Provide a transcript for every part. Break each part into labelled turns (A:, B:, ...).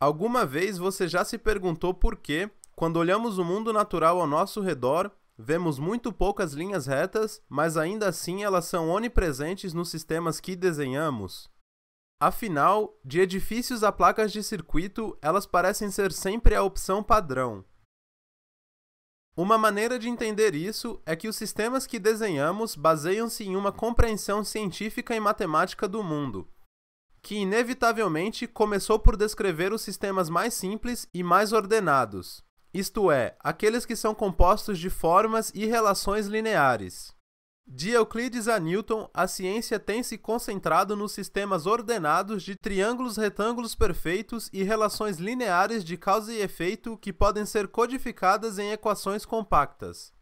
A: Alguma vez você já se perguntou por que, quando olhamos o mundo natural ao nosso redor, vemos muito poucas linhas retas, mas ainda assim elas são onipresentes nos sistemas que desenhamos? Afinal, de edifícios a placas de circuito, elas parecem ser sempre a opção padrão. Uma maneira de entender isso é que os sistemas que desenhamos baseiam-se em uma compreensão científica e matemática do mundo, que inevitavelmente começou por descrever os sistemas mais simples e mais ordenados, isto é, aqueles que são compostos de formas e relações lineares. De Euclides a Newton, a ciência tem se concentrado nos sistemas ordenados de triângulos retângulos perfeitos e relações lineares de causa e efeito que podem ser codificadas em equações compactas.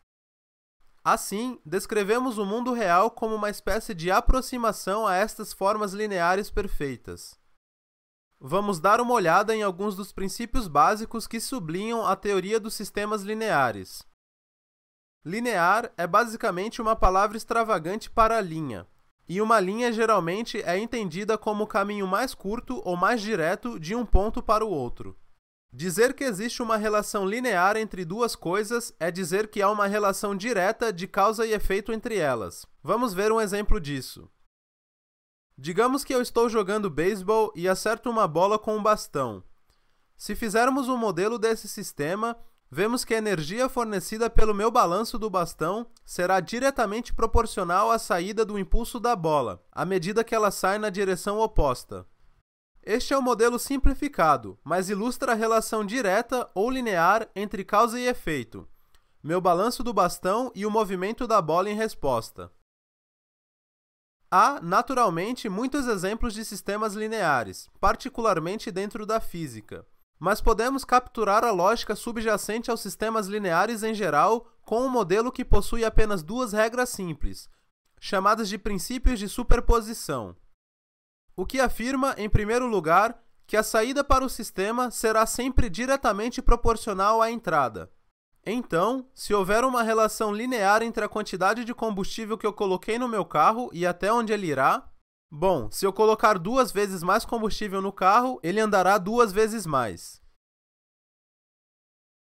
A: Assim, descrevemos o mundo real como uma espécie de aproximação a estas formas lineares perfeitas. Vamos dar uma olhada em alguns dos princípios básicos que sublinham a teoria dos sistemas lineares. Linear é basicamente uma palavra extravagante para linha, e uma linha geralmente é entendida como o caminho mais curto ou mais direto de um ponto para o outro. Dizer que existe uma relação linear entre duas coisas é dizer que há uma relação direta de causa e efeito entre elas. Vamos ver um exemplo disso. Digamos que eu estou jogando beisebol e acerto uma bola com um bastão. Se fizermos um modelo desse sistema, vemos que a energia fornecida pelo meu balanço do bastão será diretamente proporcional à saída do impulso da bola, à medida que ela sai na direção oposta. Este é o um modelo simplificado, mas ilustra a relação direta ou linear entre causa e efeito, meu balanço do bastão e o movimento da bola em resposta. Há, naturalmente, muitos exemplos de sistemas lineares, particularmente dentro da física, mas podemos capturar a lógica subjacente aos sistemas lineares em geral com um modelo que possui apenas duas regras simples, chamadas de princípios de superposição o que afirma, em primeiro lugar, que a saída para o sistema será sempre diretamente proporcional à entrada. Então, se houver uma relação linear entre a quantidade de combustível que eu coloquei no meu carro e até onde ele irá, bom, se eu colocar duas vezes mais combustível no carro, ele andará duas vezes mais.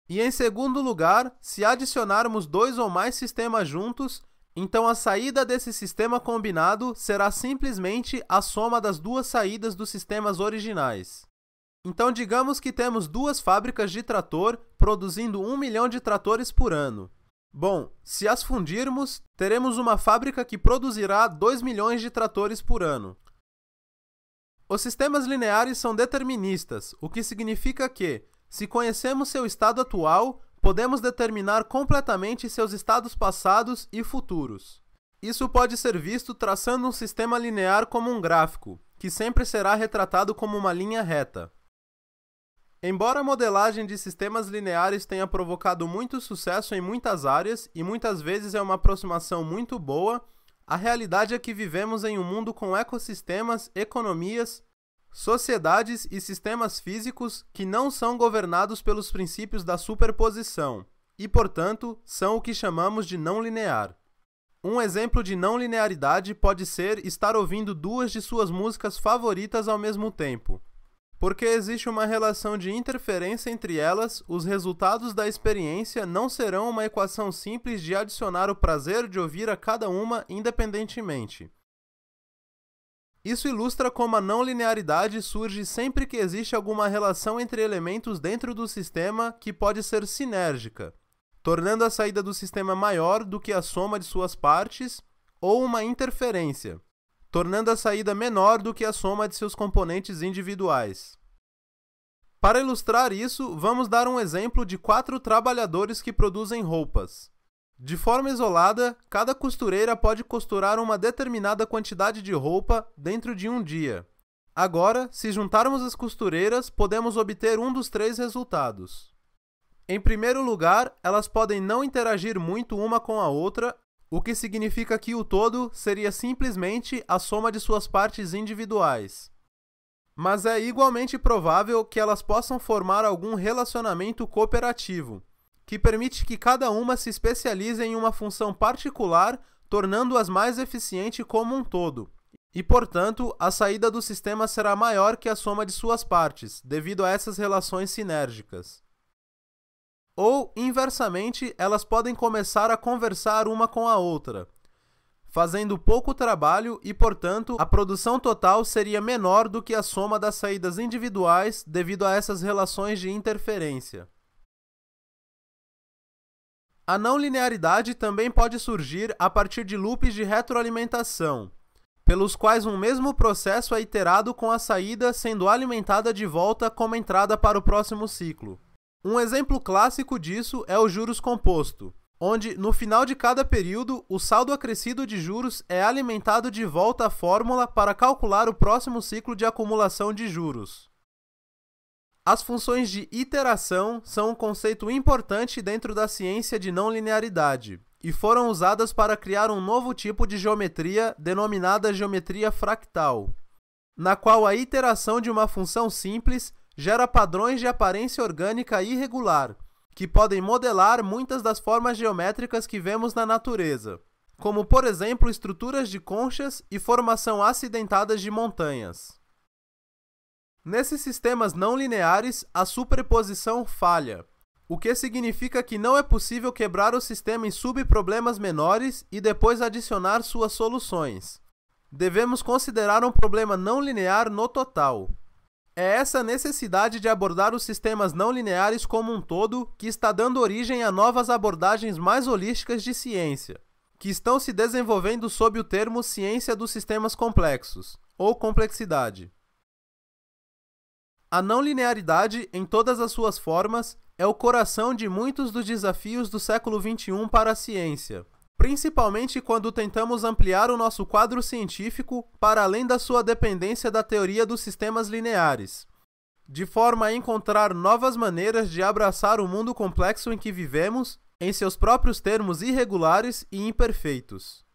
A: E em segundo lugar, se adicionarmos dois ou mais sistemas juntos, então a saída desse sistema combinado será simplesmente a soma das duas saídas dos sistemas originais. Então digamos que temos duas fábricas de trator produzindo 1 milhão de tratores por ano. Bom, se as fundirmos, teremos uma fábrica que produzirá 2 milhões de tratores por ano. Os sistemas lineares são deterministas, o que significa que, se conhecemos seu estado atual, podemos determinar completamente seus estados passados e futuros. Isso pode ser visto traçando um sistema linear como um gráfico, que sempre será retratado como uma linha reta. Embora a modelagem de sistemas lineares tenha provocado muito sucesso em muitas áreas e muitas vezes é uma aproximação muito boa, a realidade é que vivemos em um mundo com ecossistemas, economias, Sociedades e sistemas físicos que não são governados pelos princípios da superposição e, portanto, são o que chamamos de não linear. Um exemplo de não linearidade pode ser estar ouvindo duas de suas músicas favoritas ao mesmo tempo. Porque existe uma relação de interferência entre elas, os resultados da experiência não serão uma equação simples de adicionar o prazer de ouvir a cada uma independentemente. Isso ilustra como a não linearidade surge sempre que existe alguma relação entre elementos dentro do sistema que pode ser sinérgica, tornando a saída do sistema maior do que a soma de suas partes, ou uma interferência, tornando a saída menor do que a soma de seus componentes individuais. Para ilustrar isso, vamos dar um exemplo de quatro trabalhadores que produzem roupas. De forma isolada, cada costureira pode costurar uma determinada quantidade de roupa dentro de um dia. Agora, se juntarmos as costureiras, podemos obter um dos três resultados. Em primeiro lugar, elas podem não interagir muito uma com a outra, o que significa que o todo seria simplesmente a soma de suas partes individuais. Mas é igualmente provável que elas possam formar algum relacionamento cooperativo, que permite que cada uma se especialize em uma função particular, tornando-as mais eficiente como um todo. E, portanto, a saída do sistema será maior que a soma de suas partes, devido a essas relações sinérgicas. Ou, inversamente, elas podem começar a conversar uma com a outra, fazendo pouco trabalho e, portanto, a produção total seria menor do que a soma das saídas individuais devido a essas relações de interferência. A não linearidade também pode surgir a partir de loops de retroalimentação, pelos quais um mesmo processo é iterado com a saída sendo alimentada de volta como entrada para o próximo ciclo. Um exemplo clássico disso é o juros composto, onde, no final de cada período, o saldo acrescido de juros é alimentado de volta à fórmula para calcular o próximo ciclo de acumulação de juros. As funções de iteração são um conceito importante dentro da ciência de não linearidade e foram usadas para criar um novo tipo de geometria denominada geometria fractal, na qual a iteração de uma função simples gera padrões de aparência orgânica irregular, que podem modelar muitas das formas geométricas que vemos na natureza, como por exemplo estruturas de conchas e formação acidentada de montanhas. Nesses sistemas não lineares, a superposição falha, o que significa que não é possível quebrar o sistema em subproblemas menores e depois adicionar suas soluções. Devemos considerar um problema não linear no total. É essa necessidade de abordar os sistemas não lineares como um todo que está dando origem a novas abordagens mais holísticas de ciência, que estão se desenvolvendo sob o termo ciência dos sistemas complexos, ou complexidade. A não linearidade, em todas as suas formas, é o coração de muitos dos desafios do século XXI para a ciência, principalmente quando tentamos ampliar o nosso quadro científico para além da sua dependência da teoria dos sistemas lineares, de forma a encontrar novas maneiras de abraçar o mundo complexo em que vivemos em seus próprios termos irregulares e imperfeitos.